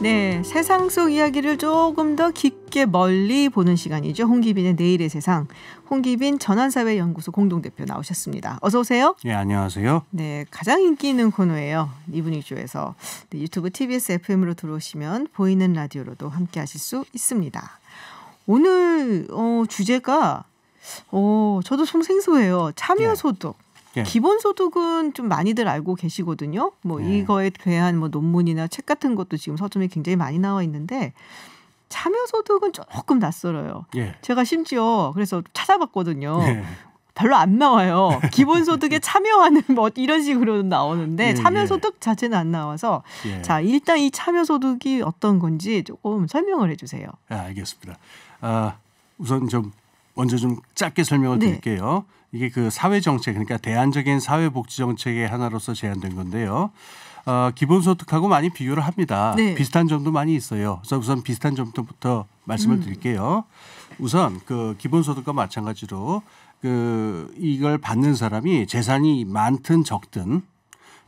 네, 세상 속 이야기를 조금 더 깊게 멀리 보는 시간이죠. 홍기빈의 내일의 세상. 홍기빈 전환사회연구소 공동대표 나오셨습니다. 어서 오세요. 네, 안녕하세요. 네, 가장 인기 있는 코너예요. 이분이쇼에서 네, 유튜브 TBS FM으로 들어오시면 보이는 라디오로도 함께 하실 수 있습니다. 오늘 어, 주제가 어, 저도 좀생소해요 참여소득. 네. 예. 기본소득은 좀 많이들 알고 계시거든요. 뭐 예. 이거에 대한 뭐 논문이나 책 같은 것도 지금 서점에 굉장히 많이 나와 있는데 참여소득은 조금 낯설어요. 예. 제가 심지어 그래서 찾아봤거든요. 예. 별로 안 나와요. 기본소득에 참여하는 뭐 이런 식으로 나오는데 예, 예. 참여소득 예. 자체는 안 나와서 예. 자 일단 이 참여소득이 어떤 건지 조금 설명을 해주세요. 아, 알겠습니다. 아, 우선 좀 먼저 좀 짧게 설명을 네. 드릴게요. 이게 그 사회 정책 그러니까 대안적인 사회 복지 정책의 하나로서 제안된 건데요. 어, 기본소득하고 많이 비교를 합니다. 네. 비슷한 점도 많이 있어요. 그래서 우선 비슷한 점부터 말씀을 음. 드릴게요. 우선 그 기본소득과 마찬가지로 그 이걸 받는 사람이 재산이 많든 적든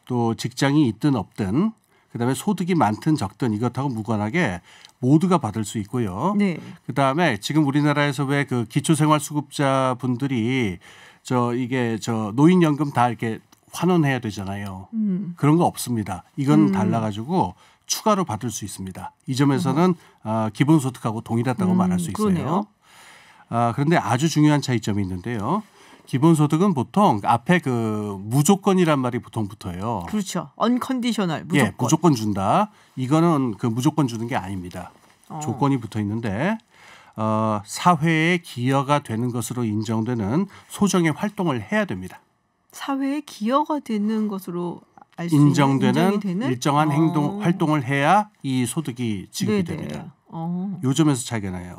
또 직장이 있든 없든 그다음에 소득이 많든 적든 이것하고 무관하게 모두가 받을 수 있고요. 네. 그다음에 지금 우리나라에서 왜 그 기초생활수급자 분들이 저 이게 저 노인연금 다 이렇게 환원해야 되잖아요. 음. 그런 거 없습니다. 이건 음. 달라가지고 추가로 받을 수 있습니다. 이 점에서는 어, 기본소득하고 동일하다고 음, 말할 수 있어요. 그러네요. 아, 그런데 아주 중요한 차이점이 있는데요. 기본소득은 보통 앞에 그 무조건이란 말이 보통 붙어요. 그렇죠. 언컨디셔널 예, 무조건. 예, 무조건 준다. 이거는 그 무조건 주는 게 아닙니다. 어. 조건이 붙어 있는데 어, 사회에 기여가 되는 것으로 인정되는 소정의 활동을 해야 됩니다. 사회에 기여가 되는 것으로 인정되는 일정한 어. 행동 활동을 해야 이 소득이 지급이 네네. 됩니다. 어. 요점에서 차이가 나요.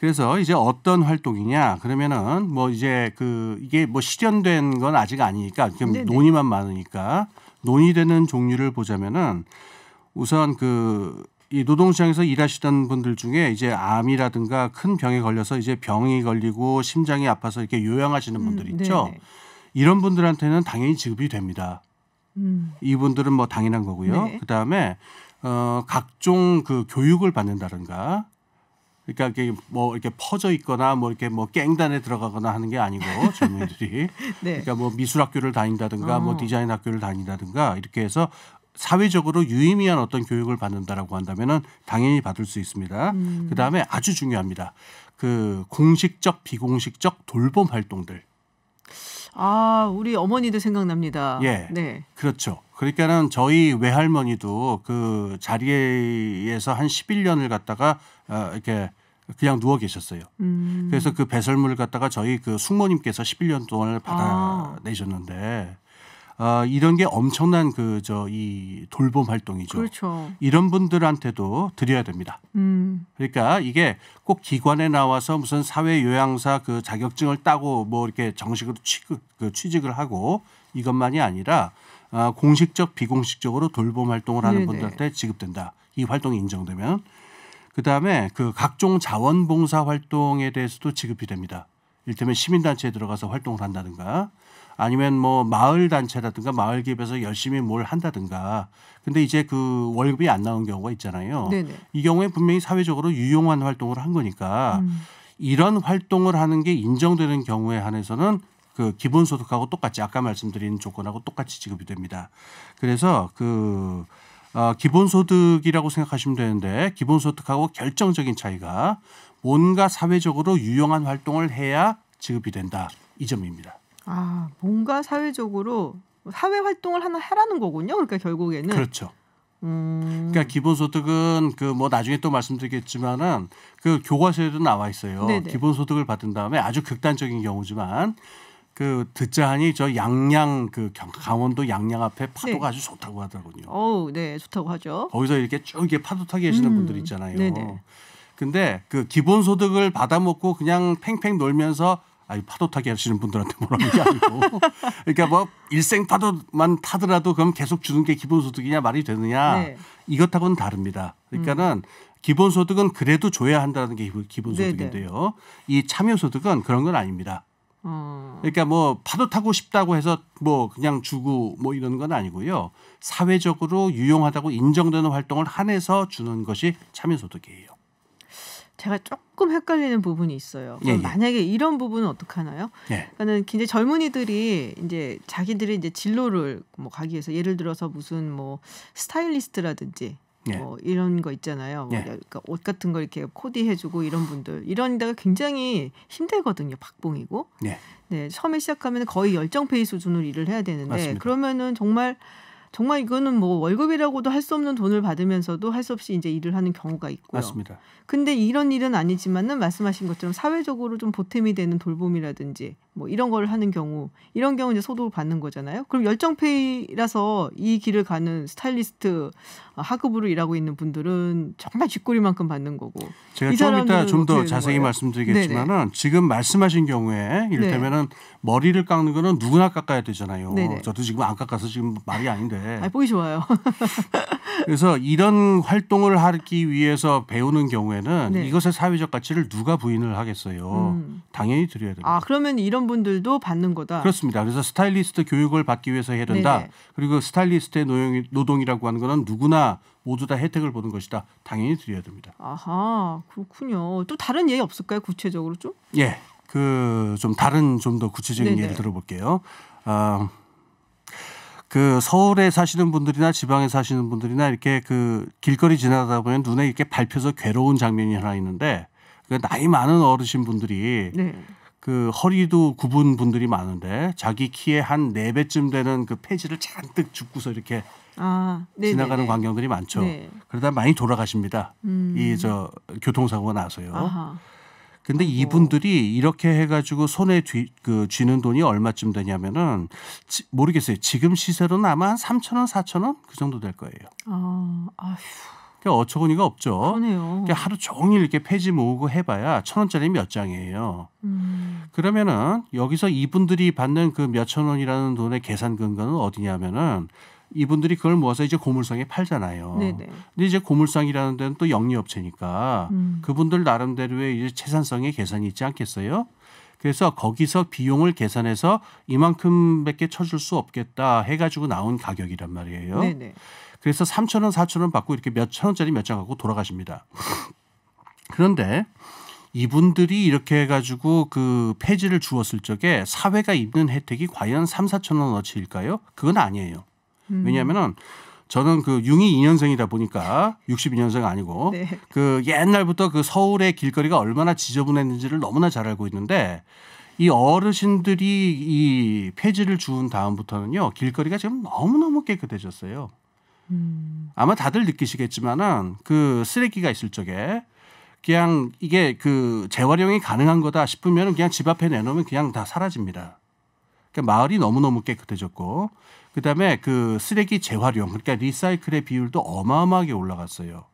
그래서 이제 어떤 활동이냐 그러면은 뭐 이제 그 이게 뭐 실현된 건 아직 아니니까 지금 논의만 많으니까 논의되는 종류를 보자면은 우선 그이 노동시장에서 일하시던 분들 중에 이제 암이라든가 큰 병에 걸려서 이제 병이 걸리고 심장이 아파서 이렇게 요양하시는 음, 분들 네, 있죠. 네 이런 분들한테는 당연히 지급이 됩니다. 음. 이분들은 뭐 당연한 거고요. 네. 그다음에 어 각종 그 교육을 받는다든가 그러니까 이게 뭐 이렇게 퍼져 있거나 뭐 이렇게 뭐 깽단에 들어가거나 하는 게 아니고 젊은이들이 네. 그러니까 뭐 미술 학교를 다닌다든가 뭐 어. 뭐 디자인 학교를 다닌다든가 이렇게 해서 사회적으로 유의미한 어떤 교육을 받는다라고 한다면은 당연히 받을 수 있습니다. 음. 그 다음에 아주 중요합니다. 그 공식적 비공식적 돌봄 활동들. 아, 우리 어머니도 생각납니다. 예. 네. 그렇죠. 그러니까는 저희 외할머니도 그 자리에서 한 11년을 갔다가 어, 이렇게 그냥 누워 계셨어요. 음. 그래서 그 배설물을 갖다가 저희 그 숙모님께서 11년 동안을 아. 받아내셨는데 아, 이런 게 엄청난 그 저 이 돌봄 활동이죠. 그렇죠. 이런 분들한테도 드려야 됩니다. 음. 그러니까 이게 꼭 기관에 나와서 무슨 사회 요양사 그 자격증을 따고 뭐 이렇게 정식으로 취급, 그 취직을 하고 이것만이 아니라 아, 공식적 비공식적으로 돌봄 활동을 하는 네네. 분들한테 지급된다. 이 활동이 인정되면 그다음에 그 각종 자원봉사 활동에 대해서도 지급이 됩니다. 일테면 시민단체에 들어가서 활동을 한다든가 아니면 뭐 마을 단체라든가 마을 기업에서 열심히 뭘 한다든가 근데 이제 그 월급이 안 나온 경우가 있잖아요. 네네. 이 경우에 분명히 사회적으로 유용한 활동을 한 거니까 음. 이런 활동을 하는 게 인정되는 경우에 한해서는 그 기본소득하고 똑같이 아까 말씀드린 조건하고 똑같이 지급이 됩니다. 그래서 그 어, 기본소득이라고 생각하시면 되는데 기본소득하고 결정적인 차이가 뭔가 사회적으로 유용한 활동을 해야 지급이 된다 이 점입니다. 아, 뭔가 사회적으로 사회 활동을 하나 해라는 거군요. 그러니까 결국에는 그렇죠. 음... 그러니까 기본소득은 그 뭐 나중에 또 말씀드리겠지만은 그 교과서에도 나와 있어요. 네네. 기본소득을 받은 다음에 아주 극단적인 경우지만 그 듣자하니 저 양양 그 강원도 양양 앞에 파도가 네. 아주 좋다고 하더군요. 어, 네, 좋다고 하죠. 거기서 이렇게 쭉 이렇게 파도 타기 계시는 음, 분들 있잖아요. 네네. 근데 그 기본소득을 받아먹고 그냥 팽팽 놀면서 아니 파도 타기 하시는 분들한테 뭐라는 게 아니고 그러니까 뭐 일생 파도만 타더라도 그럼 계속 주는 게 기본소득이냐 말이 되느냐 네. 이것하고는 다릅니다. 그러니까는 음. 기본소득은 그래도 줘야 한다는 게 기본소득인데요. 네, 네. 이 참여소득은 그런 건 아닙니다. 어. 그러니까 뭐 파도 타고 싶다고 해서 뭐 그냥 주고 뭐 이런 건 아니고요. 사회적으로 유용하다고 인정되는 활동을 한해서 주는 것이 참여소득이에요. 제가 조금 헷갈리는 부분이 있어요. 예, 예. 만약에 이런 부분은 어떡 하나요? 예. 그러니까는 굉장히 젊은이들이 이제 자기들의 이제 진로를 뭐 가기 위해서 예를 들어서 무슨 뭐 스타일리스트라든지 예. 뭐 이런 거 있잖아요. 뭐 예. 그러니까 옷 같은 걸 이렇게 코디해주고 이런 분들 이런 데가 굉장히 힘들거든요. 박봉이고. 예. 네. 처음에 시작하면 거의 열정 페이 수준으로 일을 해야 되는데 맞습니다. 그러면은 정말 정말 이거는 뭐 월급이라고도 할 수 없는 돈을 받으면서도 할 수 없이 이제 일을 하는 경우가 있고요. 맞습니다. 근데 이런 일은 아니지만은 말씀하신 것처럼 사회적으로 좀 보탬이 되는 돌봄이라든지 뭐 이런 걸 하는 경우 이런 경우 이제 소득을 받는 거잖아요. 그럼 열정페이라서 이 길을 가는 스타일리스트 아, 하급으로 일하고 있는 분들은 정말 쥐꼬리만큼 받는 거고. 제가 좀 이따 좀더 자세히 거예요? 말씀드리겠지만은 네네. 지금 말씀하신 경우에 이를테면은 네. 머리를 깎는 거는 누구나 깎아야 되잖아요. 네네. 저도 지금 안 깎아서 지금 말이 아닌데 네. 아, 보기 좋아요. 그래서 이런 활동을 하기 위해서 배우는 경우에는 네. 이것의 사회적 가치를 누가 부인을 하겠어요. 음. 당연히 드려야 됩니다. 아, 그러면 이런 분들도 받는 거다. 그렇습니다. 그래서 스타일리스트 교육을 받기 위해서 해야 된다. 네 그리고 스타일리스트의 노동, 노동이라고 하는 거는 누구나 모두 다 혜택을 보는 것이다. 당연히 드려야 됩니다. 아하, 그렇군요. 또 다른 예 없을까요? 구체적으로 좀? 예. 그 좀 다른 좀 더 구체적인 네네. 예를 들어볼게요. 어, 그 서울에 사시는 분들이나 지방에 사시는 분들이나 이렇게 그 길거리 지나다 보면 눈에 이렇게 밟혀서 괴로운 장면이 하나 있는데 그 나이 많은 어르신 분들이 네. 그 허리도 굽은 분들이 많은데 자기 키에한 네 배쯤 되는 그 폐지를 잔뜩 줍고서 이렇게 아, 네, 지나가는 네, 네. 광경들이 많죠. 네. 그러다 많이 돌아가십니다. 음. 이저 교통사고가 나서요. 아하. 근데 이분들이 이렇게 해가지고 손에 쥐, 그 쥐는 돈이 얼마쯤 되냐면은 지, 모르겠어요. 지금 시세로는 아마 한 3천 원, 4천 원그 정도 될 거예요. 아, 아휴. 그 어처구니가 없죠. 그러네요. 그러니까 하루 종일 이렇게 폐지 모으고 해봐야 천 원짜리 몇 장이에요. 음. 그러면은 여기서 이분들이 받는 그 몇천 원이라는 돈의 계산 근거는 어디냐면은 이분들이 그걸 모아서 이제 고물상에 팔잖아요. 네네. 네. 근데 이제 고물상이라는 데는 또 영리업체니까 음. 그분들 나름대로의 이제 재산성의 계산이 있지 않겠어요? 그래서 거기서 비용을 계산해서 이만큼밖에 쳐줄 수 없겠다 해가지고 나온 가격이란 말이에요. 네네. 네. 그래서 3천 원, 4천 원 받고 이렇게 몇천 원짜리 몇 장 갖고 돌아가십니다. 그런데 이분들이 이렇게 해가지고 그 폐지를 주었을 적에 사회가 입는 혜택이 과연 3, 4천 원어치일까요? 그건 아니에요. 음. 왜냐하면은 저는 그 융이 2년생이다 보니까 62년생 아니고 네. 그 옛날부터 그 서울의 길거리가 얼마나 지저분했는지를 너무나 잘 알고 있는데 이 어르신들이 이 폐지를 주운 다음부터는요 길거리가 지금 너무너무 깨끗해졌어요. 음. 아마 다들 느끼시겠지만은 그 쓰레기가 있을 적에 그냥 이게 그 재활용이 가능한 거다 싶으면 그냥 집 앞에 내놓으면 그냥 다 사라집니다. 그러니까 마을이 너무너무 깨끗해졌고 그다음에 그 쓰레기 재활용 그러니까 리사이클의 비율도 어마어마하게 올라갔어요.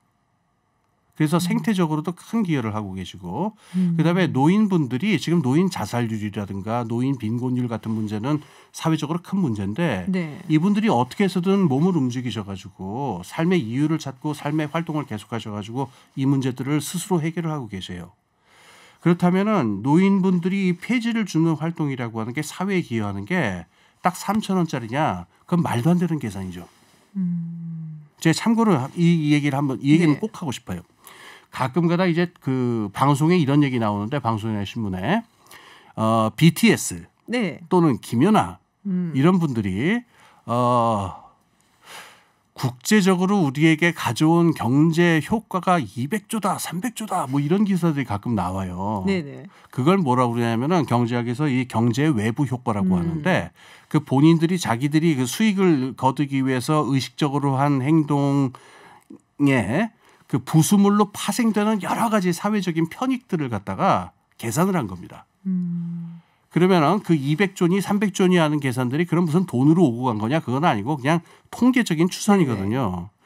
그래서 음. 생태적으로도 큰 기여를 하고 계시고 음. 그다음에 노인분들이 지금 노인 자살률이라든가 노인 빈곤율 같은 문제는 사회적으로 큰 문제인데 네. 이분들이 어떻게 해서든 몸을 움직이셔 가지고 삶의 이유를 찾고 삶의 활동을 계속하셔 가지고 이 문제들을 스스로 해결을 하고 계세요. 그렇다면은 노인분들이 폐지를 주는 활동이라고 하는 게 사회에 기여하는 게 딱 3천 원짜리냐? 그건 말도 안 되는 계산이죠. 음. 제 참고로 이, 얘기를 한번 이 얘기는 네. 꼭 하고 싶어요. 가끔가다 이제 그 방송에 이런 얘기 나오는데 방송이나 신문에 어, BTS 네. 또는 김연아 음. 이런 분들이 어 국제적으로 우리에게 가져온 경제 효과가 200조다, 300조다 뭐 이런 기사들이 가끔 나와요. 네네. 그걸 뭐라 그러냐면은 경제학에서 이 경제 외부 효과라고 음. 하는데 그 본인들이 자기들이 그 수익을 거두기 위해서 의식적으로 한 행동에 그 부수물로 파생되는 여러 가지 사회적인 편익들을 갖다가 계산을 한 겁니다. 음. 그러면은 그 200존이 300존이 하는 계산들이 그럼 무슨 돈으로 오고 간 거냐 그건 아니고 그냥 통계적인 추산이거든요. 네.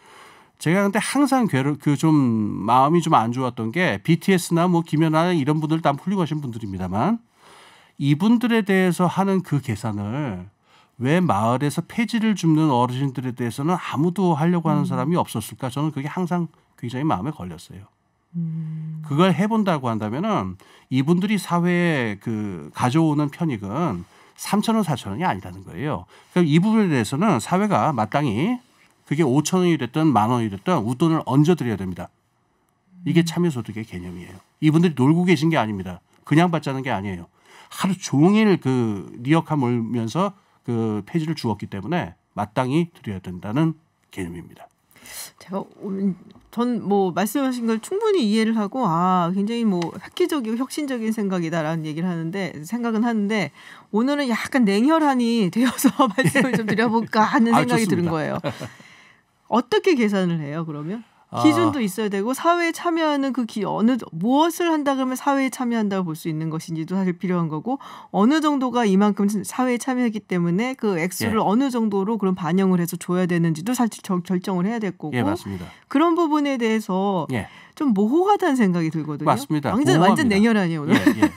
제가 근데 항상 괴로 그좀 마음이 좀 안 좋았던 게 BTS나 뭐 김연아 이런 분들 다 훌륭하신 분들입니다만 이분들에 대해서 하는 그 계산을 왜 마을에서 폐지를 줍는 어르신들에 대해서는 아무도 하려고 하는 음. 사람이 없었을까 저는 그게 항상 굉장히 마음에 걸렸어요. 음. 그걸 해본다고 한다면은 이분들이 사회에 그 가져오는 편익은 3천 원, 4천 원이 아니라는 거예요. 그럼 이 부분에 대해서는 사회가 마땅히 그게 5천 원이 됐든 만 원이 됐든 웃돈을 얹어드려야 됩니다. 이게 음. 참여소득의 개념이에요. 이분들이 놀고 계신 게 아닙니다. 그냥 받자는 게 아니에요. 하루 종일 그 리어카 몰면서 그 폐지를 주었기 때문에 마땅히 드려야 된다는 개념입니다. 제가 음, 전뭐 말씀하신 걸 충분히 이해를 하고 아 굉장히 뭐 획기적이고 혁신적인 생각이다라는 얘기를 하는데 생각은 하는데 오늘은 약간 냉혈한이 되어서 말씀을 좀 드려볼까 하는 아, 생각이 아, 드는 거예요. 어떻게 계산을 해요 그러면? 아. 기준도 있어야 되고 사회에 참여하는 그 기, 어느 무엇을 한다 그러면 사회에 참여한다고 볼 수 있는 것인지도 사실 필요한 거고 어느 정도가 이만큼 사회에 참여하기 때문에 그 액수를 예. 어느 정도로 그런 반영을 해서 줘야 되는지도 사실 저, 결정을 해야 될 거고 예, 맞습니다. 그런 부분에 대해서 예. 좀 모호하다는 생각이 들거든요. 맞습니다. 완전 완전 냉혈 아니에요 오늘. 예, 예.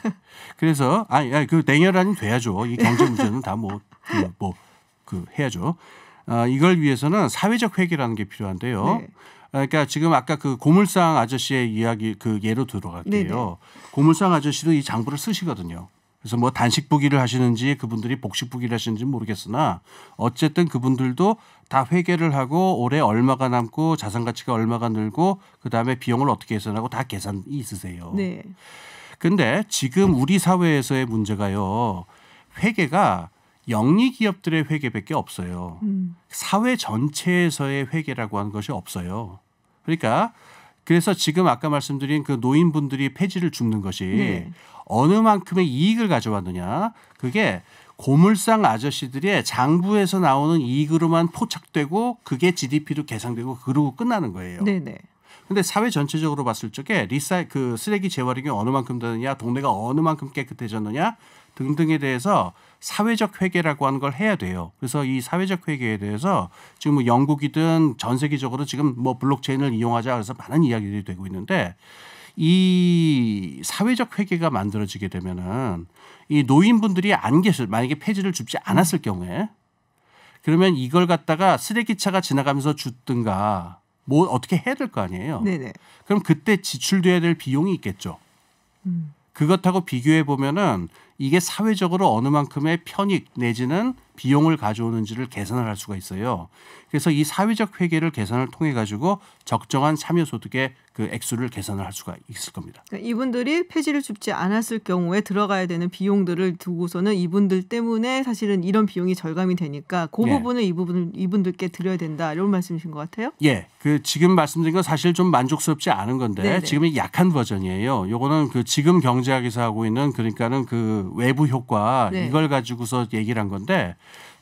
그래서 아니, 아니 그 냉혈 한이 돼야죠. 이 경제 문제는 다뭐 뭐그 뭐, 그 해야죠. 아, 이걸 위해서는 사회적 회계라는 게 필요한데요. 네. 그러니까 지금 아까 그 고물상 아저씨의 이야기 그 예로 들어갈게요. 네네. 고물상 아저씨도 이 장부를 쓰시거든요. 그래서 뭐 단식 부기를 하시는지 그분들이 복식 부기를 하시는지 모르겠으나 어쨌든 그분들도 다 회계를 하고 올해 얼마가 남고 자산 가치가 얼마가 늘고 그다음에 비용을 어떻게 계산하고 다 계산이 있으세요. 네. 근데 지금 우리 사회에서의 문제가요. 회계가 영리 기업들의 회계밖에 없어요. 음. 사회 전체에서의 회계라고 하는 것이 없어요. 그러니까 그래서 지금 아까 말씀드린 그 노인분들이 폐지를 줍는 것이 네. 어느 만큼의 이익을 가져왔느냐 그게 고물상 아저씨들의 장부에서 나오는 이익으로만 포착되고 그게 GDP로 계산되고 그러고 끝나는 거예요. 네네. 네. 근데 사회 전체적으로 봤을 적에 리사이 그 쓰레기 재활용이 어느 만큼 되느냐, 동네가 어느 만큼 깨끗해졌느냐, 등등에 대해서 사회적 회계라고 하는 걸 해야 돼요. 그래서 이 사회적 회계에 대해서 지금 뭐 영국이든 전 세계적으로 지금 뭐 블록체인을 이용하자 그래서 많은 이야기들이 되고 있는데 이 사회적 회계가 만들어지게 되면은 이 노인분들이 안 계실 만약에 폐지를 줍지 않았을 경우에 그러면 이걸 갖다가 쓰레기차가 지나가면서 줍든가 뭐 어떻게 해야 될 거 아니에요. 네네. 그럼 그때 지출돼야 될 비용이 있겠죠. 음. 그것하고 비교해 보면은 이게 사회적으로 어느 만큼의 편익 내지는 비용을 가져오는지를 계산을 할 수가 있어요. 그래서 이 사회적 회계를 계산을 통해 가지고 적정한 참여 소득의 그 액수를 계산을 할 수가 있을 겁니다. 그러니까 이분들이 폐지를 줍지 않았을 경우에 들어가야 되는 비용들을 두고서는 이분들 때문에 사실은 이런 비용이 절감이 되니까 그 예. 부분을 이 부분 이분들께 드려야 된다 이런 말씀이신 것 같아요. 예, 그 지금 말씀드린 건 사실 좀 만족스럽지 않은 건데 네, 네. 지금이 약한 버전이에요. 요거는 그 지금 경제학에서 하고 있는 그러니까는 그 외부 효과 네. 이걸 가지고서 얘기를 한 건데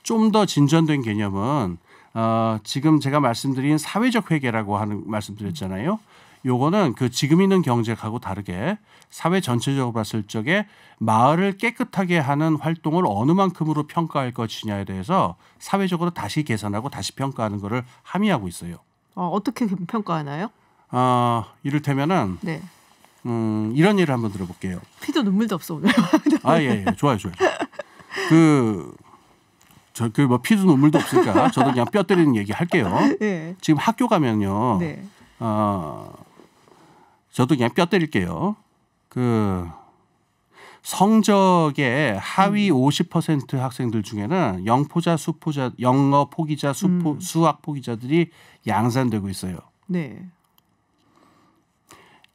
좀더 진전된 개념은 어, 지금 제가 말씀드린 사회적 회계라고 하는 말씀드렸잖아요. 요거는 그 지금 있는 경제하고 다르게 사회 전체적으로 봤을 적에 마을을 깨끗하게 하는 활동을 어느 만큼으로 평가할 것이냐에 대해서 사회적으로 다시 계산하고 다시 평가하는 거를 함의하고 있어요. 어, 어떻게 평가하나요? 어, 이를테면은 네. 음, 이런 일을 한번 들어볼게요. 피도 눈물도 없어 오늘. 아 예, 예, 좋아요, 좋아요. 그 저그 뭐 피도 눈물도 없을까 저도 그냥 뼈 때리는 얘기 할게요. 네. 지금 학교 가면요. 네. 어, 저도 그냥 뼈 때릴게요. 그 성적의 하위 음. 50% 학생들 중에는 영포자 수포자 영어 포기자 수포, 음. 수학 포기자들이 양산되고 있어요. 네.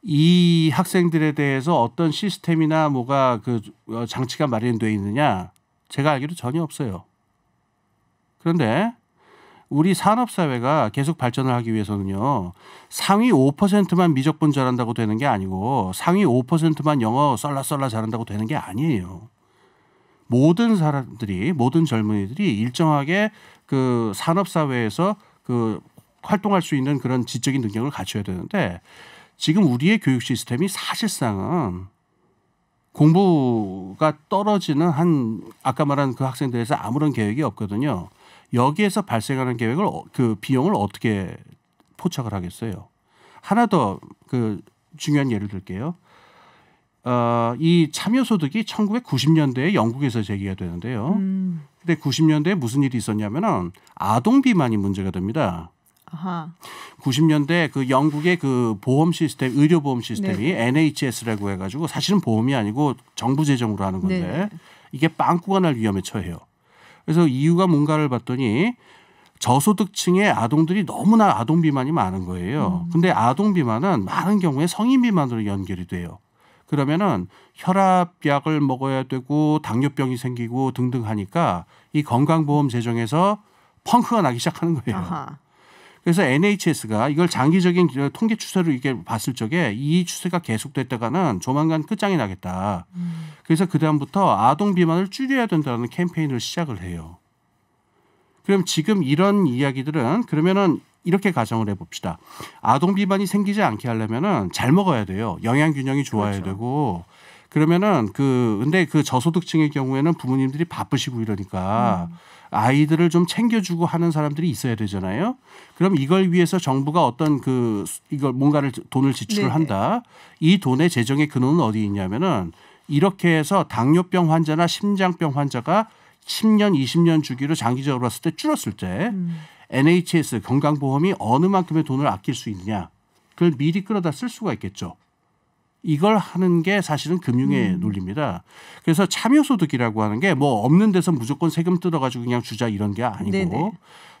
이 학생들에 대해서 어떤 시스템이나 뭐가 그 장치가 마련돼 있느냐 제가 알기로 전혀 없어요. 그런데 우리 산업사회가 계속 발전을 하기 위해서는요. 상위 5%만 미적분 잘한다고 되는 게 아니고 상위 5%만 영어 썰라썰라 잘한다고 되는 게 아니에요. 모든 사람들이 모든 젊은이들이 일정하게 그 산업사회에서 그 활동할 수 있는 그런 지적인 능력을 갖춰야 되는데 지금 우리의 교육 시스템이 사실상은 공부가 떨어지는 한 아까 말한 그 학생들에서 아무런 계획이 없거든요. 여기에서 발생하는 계획을 어, 그 비용을 어떻게 포착을 하겠어요. 하나 더 그 중요한 예를 들게요. 어, 이 참여소득이 1990년대에 영국에서 제기가 되는데요. 음. 근데 90년대에 무슨 일이 있었냐면은 아동 비만이 문제가 됩니다. 아하. 90년대 그 영국의 그 보험 시스템, 의료 보험 시스템이 네. NHS라고 해가지고 사실은 보험이 아니고 정부 재정으로 하는 건데 네. 이게 빵꾸가 날 위험에 처해요. 그래서 이유가 뭔가를 봤더니 저소득층의 아동들이 너무나 아동 비만이 많은 거예요. 음. 근데 아동 비만은 많은 경우에 성인 비만으로 연결이 돼요. 그러면은 혈압약을 먹어야 되고 당뇨병이 생기고 등등 하니까 이 건강보험 재정에서 펑크가 나기 시작하는 거예요. 아하. 그래서 NHS가 이걸 장기적인 통계 추세로 이게 봤을 적에 이 추세가 계속됐다가는 조만간 끝장이 나겠다. 음. 그래서 그다음부터 아동 비만을 줄여야 된다는 캠페인을 시작을 해요. 그럼 지금 이런 이야기들은 그러면은 이렇게 가정을 해봅시다. 아동 비만이 생기지 않게 하려면은 잘 먹어야 돼요. 영양 균형이 좋아야 그렇죠. 되고 그러면은 그 근데 그 저소득층의 경우에는 부모님들이 바쁘시고 이러니까 음. 아이들을 좀 챙겨주고 하는 사람들이 있어야 되잖아요. 그럼 이걸 위해서 정부가 어떤 그 이걸 뭔가를 돈을 지출을 네. 한다. 이 돈의 재정의 근원은 어디 있냐면은 이렇게 해서 당뇨병 환자나 심장병 환자가 10년, 20년 주기로 장기적으로 봤을 때 줄었을 때 음. NHS 건강보험이 어느 만큼의 돈을 아낄 수 있느냐. 그걸 미리 끌어다 쓸 수가 있겠죠. 이걸 하는 게 사실은 금융의 음. 논리입니다. 그래서 참여소득이라고 하는 게 뭐 없는 데서 무조건 세금 뜯어가지고 그냥 주자 이런 게 아니고 네네. 네.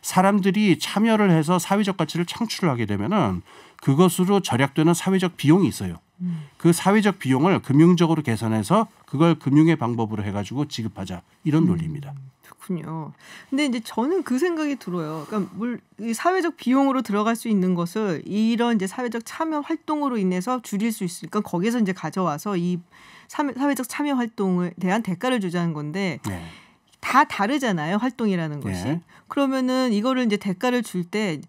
사람들이 참여를 해서 사회적 가치를 창출을 하게 되면은 그것으로 절약되는 사회적 비용이 있어요. 음. 그 사회적 비용을 금융적으로 계산해서 그걸 금융의 방법으로 해가지고 지급하자 이런 음. 논리입니다. 음. 그렇군요. 근데 이제 저는 그 생각이 들어요. 그러니까 물 사회적 비용으로 들어갈 수 있는 것을 이런 이제 사회적 참여 활동으로 인해서 줄일 수 있으니까 거기서 이제 가져와서 이 사회적 참여 활동에 대한 대가를 주자는 건데 네. 다 다르잖아요 활동이라는 것이. 네. 그러면은 이거를 이제 대가를 줄 때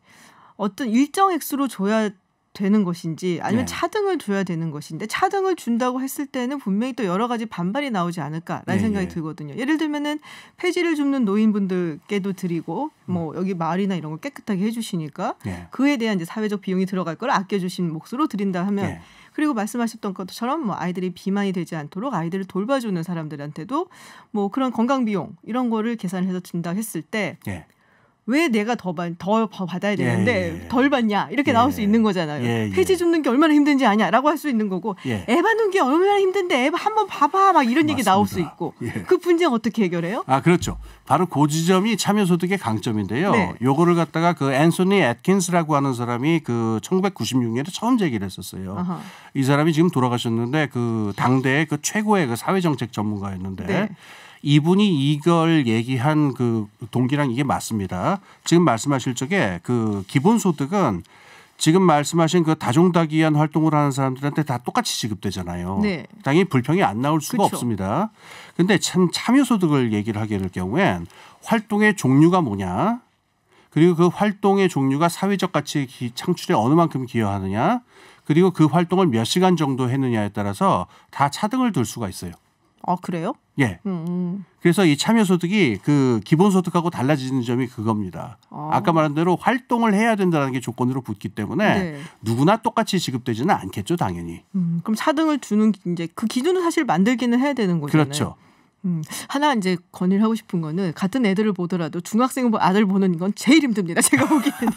어떤 일정 액수로 줘야 되는 것인지 아니면 네. 차등을 줘야 되는 것인데 차등을 준다고 했을 때는 분명히 또 여러 가지 반발이 나오지 않을까라는 네, 생각이 예. 들거든요. 예를 들면은 폐지를 줍는 노인분들께도 드리고 음. 뭐 여기 마을이나 이런 걸 깨끗하게 해주시니까 네. 그에 대한 이제 사회적 비용이 들어갈 걸 아껴주신 몫으로 드린다 하면 네. 그리고 말씀하셨던 것처럼 뭐 아이들이 비만이 되지 않도록 아이들을 돌봐주는 사람들한테도 뭐 그런 건강 비용 이런 거를 계산해서 준다 했을 때. 네. 왜 내가 더, 받, 더 받아야 되는데 예, 예. 덜 받냐 이렇게 나올 수 예. 있는 거잖아요. 폐지 예, 예. 줍는 게 얼마나 힘든지 아냐라고 할 수 있는 거고 애 받는 게 얼마나 힘든데 애 한번 봐봐 막 이런 맞습니다. 얘기 나올 수 있고 그 분쟁 어떻게 해결해요? 아 그렇죠. 바로 그 지점이 참여소득의 강점인데요. 네. 요거를 갖다가 그 앤소니 앳킨스라고 하는 사람이 그 1996년에 처음 제기를 했었어요. 아하. 이 사람이 지금 돌아가셨는데 그 당대의 그 최고의 그 사회정책 전문가였는데 네. 이분이 이걸 얘기한 그 동기랑 이게 맞습니다. 지금 말씀하실 적에 그 기본소득은 지금 말씀하신 그 다종다기한 활동을 하는 사람들한테 다 똑같이 지급되잖아요. 네. 당연히 불평이 안 나올 수가 그쵸. 그렇죠. 없습니다. 근데 참 참여소득을 얘기를 하게 될 경우엔 활동의 종류가 뭐냐 그리고 그 활동의 종류가 사회적 가치 창출에 어느 만큼 기여하느냐 그리고 그 활동을 몇 시간 정도 했느냐에 따라서 다 차등을 둘 수가 있어요. 아, 그래요? 예. 음, 음. 그래서 이 참여소득이 그 기본소득하고 달라지는 점이 그겁니다. 어. 아까 말한 대로 활동을 해야 된다는 게 조건으로 붙기 때문에 네. 누구나 똑같이 지급되지는 않겠죠, 당연히. 음, 그럼 4등을 주는 이제 그 기준을 사실 만들기는 해야 되는 거잖아요. 그렇죠. 음, 하나 이제 건의를 하고 싶은 거는 같은 애들을 보더라도 중학생 아들 보는 건 제일 힘듭니다. 제가 보기에는.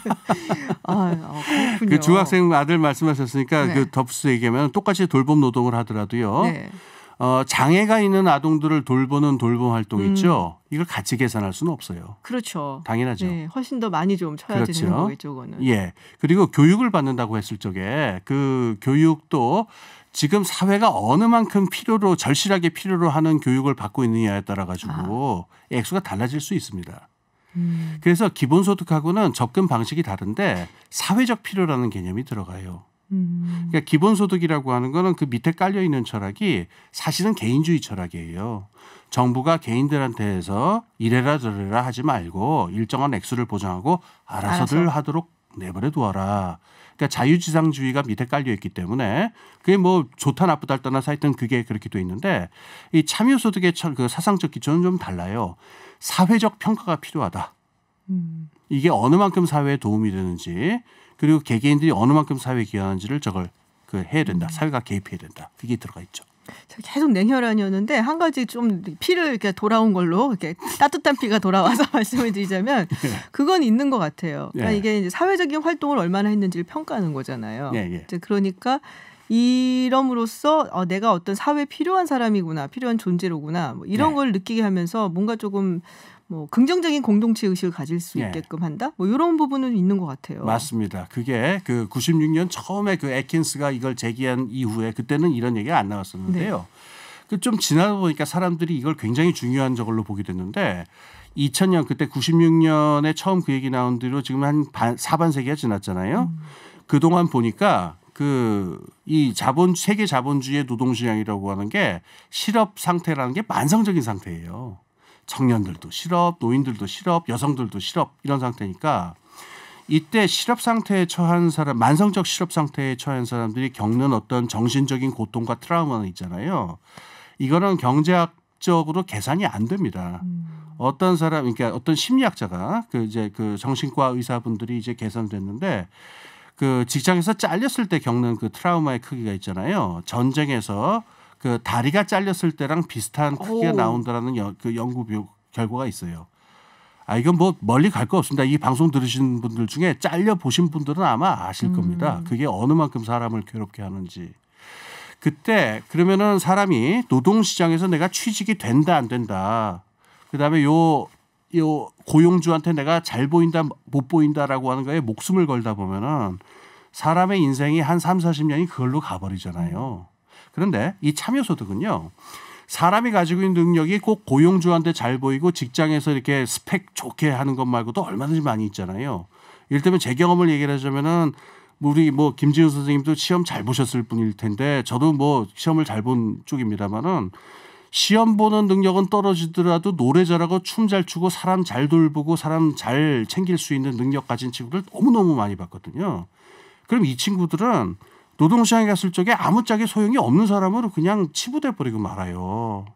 아, 어, 그렇군요. 그 중학생 아들 말씀하셨으니까 네. 그 덥스 얘기하면 똑같이 돌봄 노동을 하더라도요. 네. 어, 장애가 있는 아동들을 돌보는 돌봄 활동 음. 있죠. 이걸 같이 계산할 수는 없어요. 그렇죠. 당연하죠. 네, 훨씬 더 많이 좀 쳐야 그렇죠. 되는 거겠죠, 그거는. 예. 그리고 교육을 받는다고 했을 적에 그 교육도 지금 사회가 어느 만큼 필요로 절실하게 필요로 하는 교육을 받고 있느냐에 따라 가지고 아. 액수가 달라질 수 있습니다. 음. 그래서 기본소득하고는 접근 방식이 다른데 사회적 필요라는 개념이 들어가요. 음. 그러니까 기본소득이라고 하는 거는 그 밑에 깔려 있는 철학이 사실은 개인주의 철학이에요. 정부가 개인들한테 해서 이래라 저래라 하지 말고 일정한 액수를 보장하고 알아서들 알아서. 하도록 내버려 두어라. 그러니까 자유지상주의가 밑에 깔려 있기 때문에 그게 뭐 좋다 나쁘다 떠나서 하여튼 그게 그렇게 돼 있는데 이 참여소득의 그 사상적 기초는 좀 달라요. 사회적 평가가 필요하다. 음. 이게 어느 만큼 사회에 도움이 되는지 그리고 개개인들이 어느 만큼 사회에 기여하는지를 저걸 그 해야 된다. 음. 사회가 개입해야 된다. 그게 들어가 있죠. 계속 냉혈한이었는데 한 가지 좀 피를 이렇게 돌아온 걸로 이렇게 따뜻한 피가 돌아와서 말씀을 드리자면 예. 그건 있는 것 같아요. 그러니까 예. 이게 이제 사회적인 활동을 얼마나 했는지를 평가하는 거잖아요. 예, 예. 이제 그러니까 이럼으로써 어, 내가 어떤 사회에 필요한 사람이구나, 필요한 존재로구나 뭐 이런 예. 걸 느끼게 하면서 뭔가 조금 뭐 긍정적인 공동체 의식을 가질 수 예. 있게끔 한다. 뭐 이런 부분은 있는 것 같아요. 맞습니다. 그게 그 96년 처음에 그 에킨스가 이걸 제기한 이후에 그때는 이런 얘기가 안 나왔었는데요. 네. 그좀 지나다 보니까 사람들이 이걸 굉장히 중요한 저걸로 보게 됐는데 2000년 그때 96년에 처음 그 얘기 나온 뒤로 지금 한 반, 사반세기가 지났잖아요. 음. 그동안 보니까 그 이 자본 세계 자본주의 노동 시장이라고 하는 게 실업 상태라는 게 만성적인 상태예요. 청년들도 실업, 노인들도 실업, 여성들도 실업 이런 상태니까 이때 실업 상태에 처한 사람, 만성적 실업 상태에 처한 사람들이 겪는 어떤 정신적인 고통과 트라우마는 있잖아요. 이거는 경제학적으로 계산이 안 됩니다. 음. 어떤 사람, 그러니까 어떤 심리학자가 그 이제 그 정신과 의사분들이 이제 계산됐는데 그 직장에서 잘렸을 때 겪는 그 트라우마의 크기가 있잖아요. 전쟁에서 그 다리가 잘렸을 때랑 비슷한 크기가 오. 나온다라는 여, 그 연구 결과가 있어요. 아 이건 뭐 멀리 갈 거 없습니다. 이 방송 들으신 분들 중에 잘려 보신 분들은 아마 아실 겁니다. 음. 그게 어느 만큼 사람을 괴롭게 하는지. 그때 그러면은 사람이 노동 시장에서 내가 취직이 된다 안 된다. 그다음에 요요 요 고용주한테 내가 잘 보인다 못 보인다라고 하는 거에 목숨을 걸다 보면은 사람의 인생이 한삼 사십 년이 그걸로 가버리잖아요. 음. 그런데 이 참여소득은요. 사람이 가지고 있는 능력이 꼭 고용주한테 잘 보이고 직장에서 이렇게 스펙 좋게 하는 것 말고도 얼마든지 많이 있잖아요. 이를테면제 경험을 얘기를 하자면은 우리 뭐 김지훈 선생님도 시험 잘 보셨을 분일 텐데 저도 뭐 시험을 잘 본 쪽입니다만은 시험 보는 능력은 떨어지더라도 노래 잘하고 춤 잘 추고 사람 잘 돌보고 사람 잘 챙길 수 있는 능력 가진 친구들 너무너무 많이 봤거든요. 그럼 이 친구들은 노동시장에 갔을 적에 아무짝에 소용이 없는 사람으로 그냥 치부돼 버리고 말아요.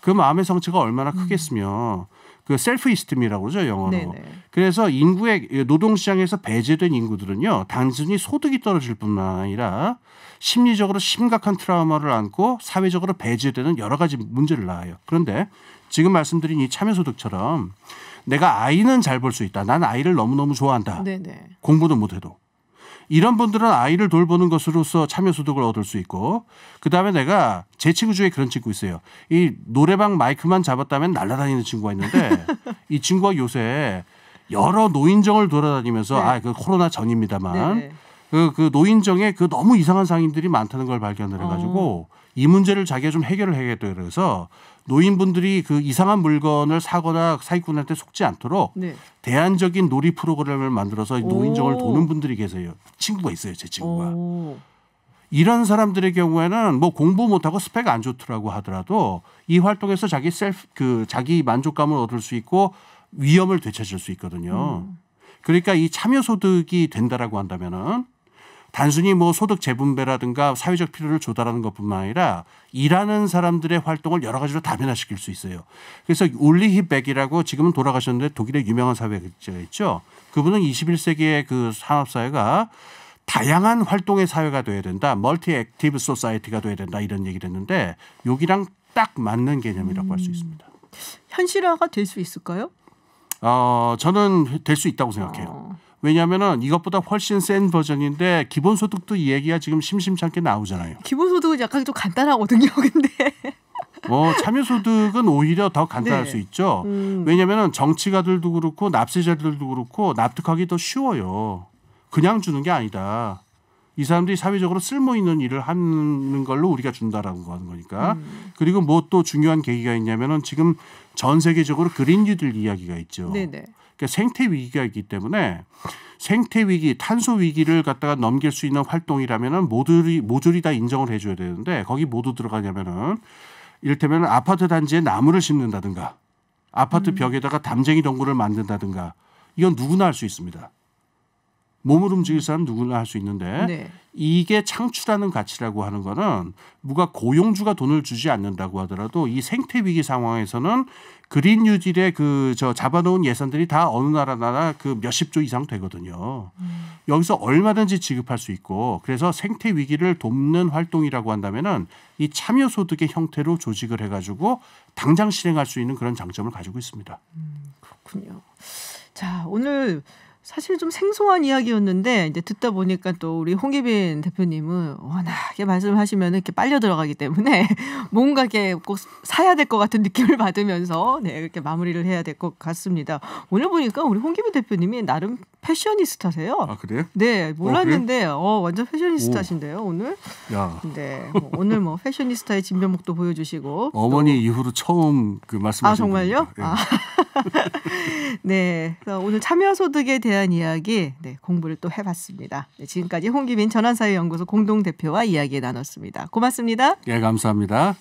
그 마음의 상처가 얼마나 음. 크겠으며 그 셀프 이스템이라고 그러죠 영어로. 네네. 그래서 인구의 노동시장에서 배제된 인구들은요 단순히 소득이 떨어질 뿐만 아니라 심리적으로 심각한 트라우마를 안고 사회적으로 배제되는 여러 가지 문제를 낳아요. 그런데 지금 말씀드린 이 참여소득처럼 내가 아이는 잘 볼 수 있다. 난 아이를 너무너무 좋아한다. 네네. 공부도 못해도. 이런 분들은 아이를 돌보는 것으로서 참여 소득을 얻을 수 있고 그다음에 내가 제 친구 중에 그런 친구 있어요. 이 노래방 마이크만 잡았다면 날아다니는 친구가 있는데 이 친구가 요새 여러 노인정을 돌아다니면서 네. 아그 코로나 전입니다만 네. 그, 그 노인정에 그 너무 이상한 상인들이 많다는 걸 발견을 해가지고 어. 이 문제를 자기가 좀 해결을 해야겠다 그래서 노인분들이 그 이상한 물건을 사거나 사기꾼한테 속지 않도록 네. 대안적인 놀이 프로그램을 만들어서 노인정을 오. 도는 분들이 계세요. 친구가 있어요, 제 친구가. 오. 이런 사람들의 경우에는 뭐 공부 못하고 스펙 안 좋더라고 하더라도 이 활동에서 자기 셀프 그 자기 만족감을 얻을 수 있고 위험을 되찾을 수 있거든요. 음. 그러니까 이 참여 소득이 된다라고 한다면은 단순히 뭐 소득 재분배라든가 사회적 필요를 조달하는 것뿐만 아니라 일하는 사람들의 활동을 여러 가지로 다변화시킬 수 있어요. 그래서 울리히백이라고 지금은 돌아가셨는데 독일의 유명한 사회학자가 있죠. 그분은 21세기의 그 산업사회가 다양한 활동의 사회가 돼야 된다. 멀티 액티브 소사이티가 돼야 된다. 이런 얘기를 했는데 여기랑 딱 맞는 개념이라고 음. 할수 있습니다. 현실화가 될 수 있을까요? 어, 저는 될 수 있다고 생각해요. 어. 왜냐하면은 이것보다 훨씬 센 버전인데 기본소득도 이 얘기가 지금 심심찮게 나오잖아요. 기본소득은 약간 좀 간단하거든요, 근데. 뭐 참여소득은 오히려 더 간단할 네. 수 있죠. 음. 왜냐하면 정치가들도 그렇고 납세자들도 그렇고 납득하기 더 쉬워요. 그냥 주는 게 아니다. 이 사람들이 사회적으로 쓸모 있는 일을 하는 걸로 우리가 준다라고 하는 거니까. 음. 그리고 뭐 또 중요한 계기가 있냐면은 지금 전 세계적으로 그린 뉴딜 이야기가 있죠. 네네. 네. 그러니까 생태 위기가 있기 때문에 생태 위기, 탄소 위기를 갖다가 넘길 수 있는 활동이라면은 모조리 모조리 다 인정을 해줘야 되는데 거기 모두 들어가냐면은 이를테면 아파트 단지에 나무를 심는다든가 아파트 음. 벽에다가 담쟁이 덩굴을 만든다든가 이건 누구나 할 수 있습니다. 몸을 움직일 사람 누구나 할 수 있는데 네. 이게 창출하는 가치라고 하는 거는 누가 고용주가 돈을 주지 않는다고 하더라도 이 생태 위기 상황에서는 그린 뉴딜의 그 저 잡아놓은 예산들이 다 어느 나라 나그 몇십 조 이상 되거든요. 음. 여기서 얼마든지 지급할 수 있고 그래서 생태 위기를 돕는 활동이라고 한다면은 이 참여 소득의 형태로 조직을 해가지고 당장 실행할 수 있는 그런 장점을 가지고 있습니다. 음, 그렇군요. 자 오늘. 사실 좀 생소한 이야기였는데 이제 듣다 보니까 또 우리 홍기빈 대표님은 워낙에 말씀하시면 이렇게 빨려 들어가기 때문에 뭔가 게꼭 사야 될 것 같은 느낌을 받으면서 네 이렇게 마무리를 해야 될 것 같습니다. 오늘 보니까 우리 홍기빈 대표님이 나름 패셔니스타세요. 아 그래요? 네 몰랐는데 어, 어 완전 패셔니스타신데요 오. 늘 야. 네뭐 오늘 뭐 패셔니스타의 진면목도 보여주시고 어머니 또. 이후로 처음 그 말씀하신 아 정말요? 네. 아. 네 그래서 오늘 참여 소득에 대한 대한 이야기 네, 공부를 또 해봤습니다. 네, 지금까지 홍기민 전환사회연구소 공동대표와 이야기 나눴습니다. 고맙습니다. 예, 감사합니다.